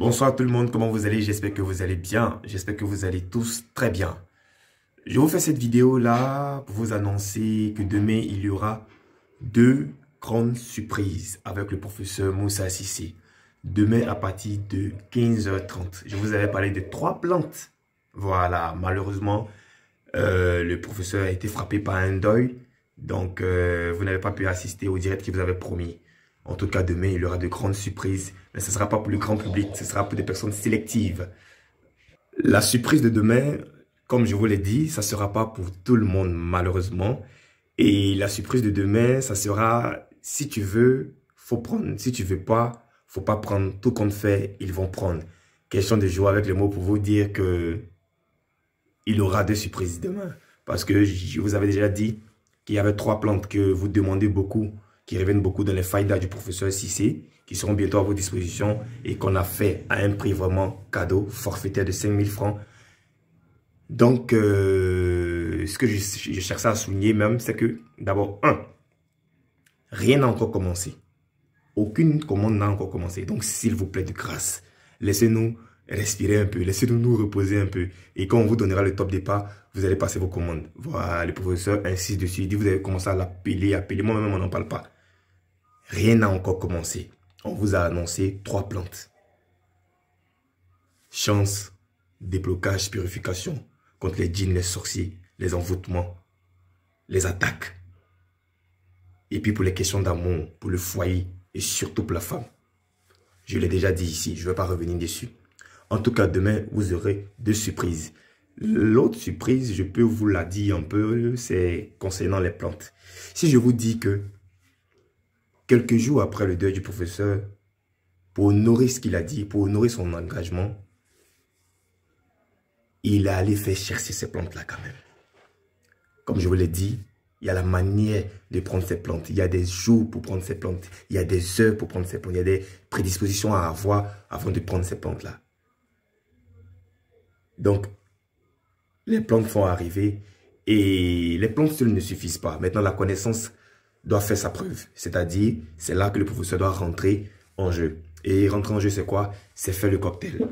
Bonsoir tout le monde, comment vous allez J'espère que vous allez bien, j'espère que vous allez tous très bien. Je vous fais cette vidéo là pour vous annoncer que demain il y aura deux grandes surprises avec le professeur Moussa Sissé. Demain à partir de 15h30, je vous avais parlé de trois plantes. Voilà, malheureusement, euh, le professeur a été frappé par un deuil, donc euh, vous n'avez pas pu assister au direct qu'il vous avait promis. En tout cas, demain, il y aura de grandes surprises, mais ce ne sera pas pour le grand public, ce sera pour des personnes sélectives. La surprise de demain, comme je vous l'ai dit, ça ne sera pas pour tout le monde, malheureusement. Et la surprise de demain, ça sera, si tu veux, faut prendre. Si tu veux pas, faut pas prendre. Tout compte fait, ils vont prendre. Question de jouer avec les mots pour vous dire que il y aura des surprises demain. Parce que je vous avais déjà dit qu'il y avait trois plantes que vous demandez beaucoup qui reviennent beaucoup dans les faïdas du professeur Sissé, qui seront bientôt à vos dispositions et qu'on a fait à un prix vraiment cadeau, forfaitaire de 5000 francs. Donc, euh, ce que je, cherche à souligner même, c'est que, d'abord, un, rien n'a encore commencé. Aucune commande n'a encore commencé. Donc, s'il vous plaît, de grâce, laissez-nous respirer un peu, laissez-nous nous reposer un peu. Et quand on vous donnera le top départ, vous allez passer vos commandes. Voilà, le professeur insiste dessus. Il dit, vous allez commencer à l'appeler, appeler. Moi-même, on n'en parle pas. Rien n'a encore commencé. On vous a annoncé trois plantes. Chance, déblocage, purification contre les djinns, les sorciers, les envoûtements, les attaques. Et puis pour les questions d'amour, pour le foyer et surtout pour la femme. Je l'ai déjà dit ici, je ne vais pas revenir dessus. En tout cas, demain, vous aurez deux surprises. L'autre surprise, je peux vous la dire un peu, c'est concernant les plantes. Si je vous dis que quelques jours après le deuil du professeur, pour honorer ce qu'il a dit, pour honorer son engagement, il a allé faire chercher ces plantes-là quand même. Comme je vous l'ai dit, il y a la manière de prendre ces plantes. Il y a des jours pour prendre ces plantes. Il y a des heures pour prendre ces plantes. Il y a des prédispositions à avoir avant de prendre ces plantes-là. Donc, les plantes font arriver et les plantes seules ne suffisent pas. Maintenant, la connaissance doit faire sa preuve. C'est-à-dire, c'est là que le professeur doit rentrer en jeu. Et rentrer en jeu, c'est quoi C'est faire le cocktail.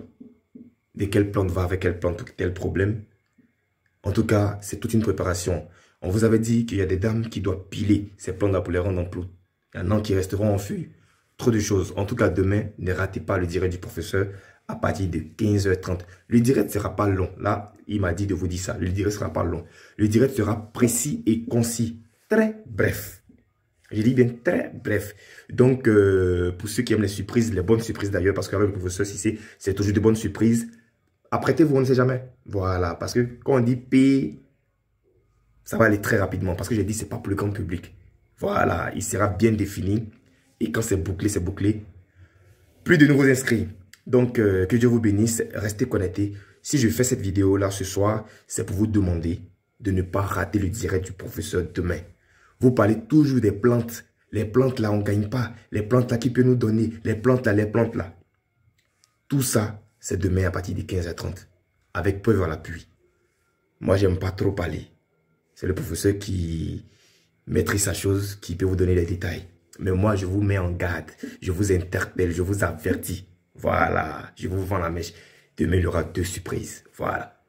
De quelle plante va avec quelle plante, quel problème. En tout cas, c'est toute une préparation. On vous avait dit qu'il y a des dames qui doivent piler ces plantes pour les rendre en plou. Il y en a qui resteront en fuite. Trop de choses. En tout cas, demain, ne ratez pas le direct du professeur à partir de 15h30. Le direct ne sera pas long. Là, il m'a dit de vous dire ça. Le direct ne sera pas long. Le direct sera précis et concis. Très bref. J'ai dit bien très bref. Donc, euh, pour ceux qui aiment les surprises, les bonnes surprises d'ailleurs, parce qu'avec le professeur si c'est toujours de bonnes surprises, apprêtez-vous, on ne sait jamais. Voilà, parce que quand on dit P, ça va aller très rapidement, parce que j'ai dit, c'est pas pour le grand public. Voilà, il sera bien défini, et quand c'est bouclé, c'est bouclé. Plus de nouveaux inscrits. Donc, euh, que Dieu vous bénisse, restez connectés. Si je fais cette vidéo-là ce soir, c'est pour vous demander de ne pas rater le direct du professeur demain. Vous parlez toujours des plantes. Les plantes là, on gagne pas. Les plantes là, qui peut nous donner Les plantes là, les plantes là. Tout ça, c'est demain à partir de 15h30. Avec preuve à l'appui. Moi, j'aime pas trop parler. C'est le professeur qui maîtrise sa chose, qui peut vous donner les détails. Mais moi, je vous mets en garde. Je vous interpelle, je vous avertis. Voilà, je vous vends la mèche. Demain, il y aura deux surprises. Voilà.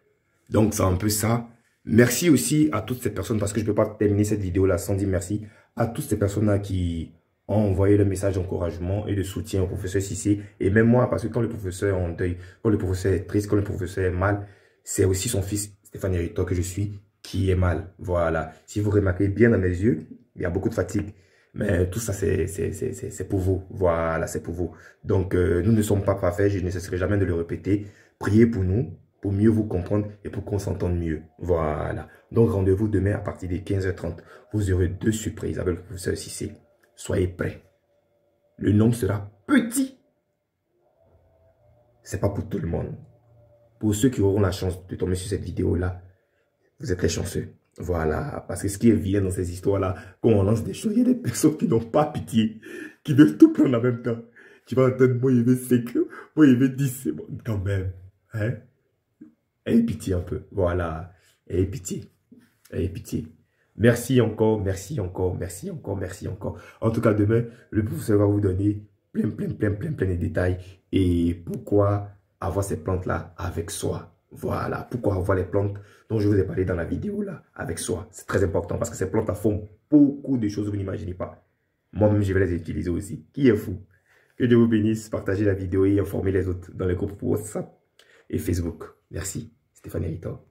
Donc, c'est un peu ça. Merci aussi à toutes ces personnes, parce que je ne peux pas terminer cette vidéo-là sans dire merci à toutes ces personnes-là qui ont envoyé le message d'encouragement et de soutien au professeur Sissé, et même moi, parce que quand le professeur est en deuil, quand le professeur triste, quand le professeur est mal, c'est aussi son fils, Stéphane Rito, que je suis, qui est mal. Voilà. Si vous remarquez bien dans mes yeux, il y a beaucoup de fatigue. Mais tout ça, c'est pour vous. Voilà, c'est pour vous. Donc, euh, nous ne sommes pas parfaits. Je ne cesserai jamais de le répéter. Priez pour nous pour mieux vous comprendre et pour qu'on s'entende mieux. Voilà. Donc rendez-vous demain à partir des 15h30. Vous aurez deux surprises avec le professeur Cissé. Soyez prêts. Le nombre sera petit. C'est pas pour tout le monde. Pour ceux qui auront la chance de tomber sur cette vidéo-là, vous êtes très chanceux. Voilà, parce que ce qui est bien dans ces histoires-là, quand on lance des choses, il y a des personnes qui n'ont pas pitié, qui veulent tout prendre en même temps. Tu vas entendre, moi, il veut 5, moi, il veut 10, bon, quand même. Hein? Ayez pitié un peu. Voilà. Ayez pitié. Ayez pitié. Merci encore, merci encore, merci encore, merci encore. En tout cas, demain, le professeur va vous donner plein, plein, plein, plein, plein de détails. Et pourquoi avoir ces plantes-là avec soi Voilà, pourquoi avoir les plantes dont je vous ai parlé dans la vidéo là avec soi C'est très important parce que ces plantes-là font beaucoup de choses que vous n'imaginez pas. Moi-même, je vais les utiliser aussi. Qui est fou Que Dieu vous bénisse, partagez la vidéo et informez les autres dans les groupes WhatsApp et Facebook. Merci. ステファニーと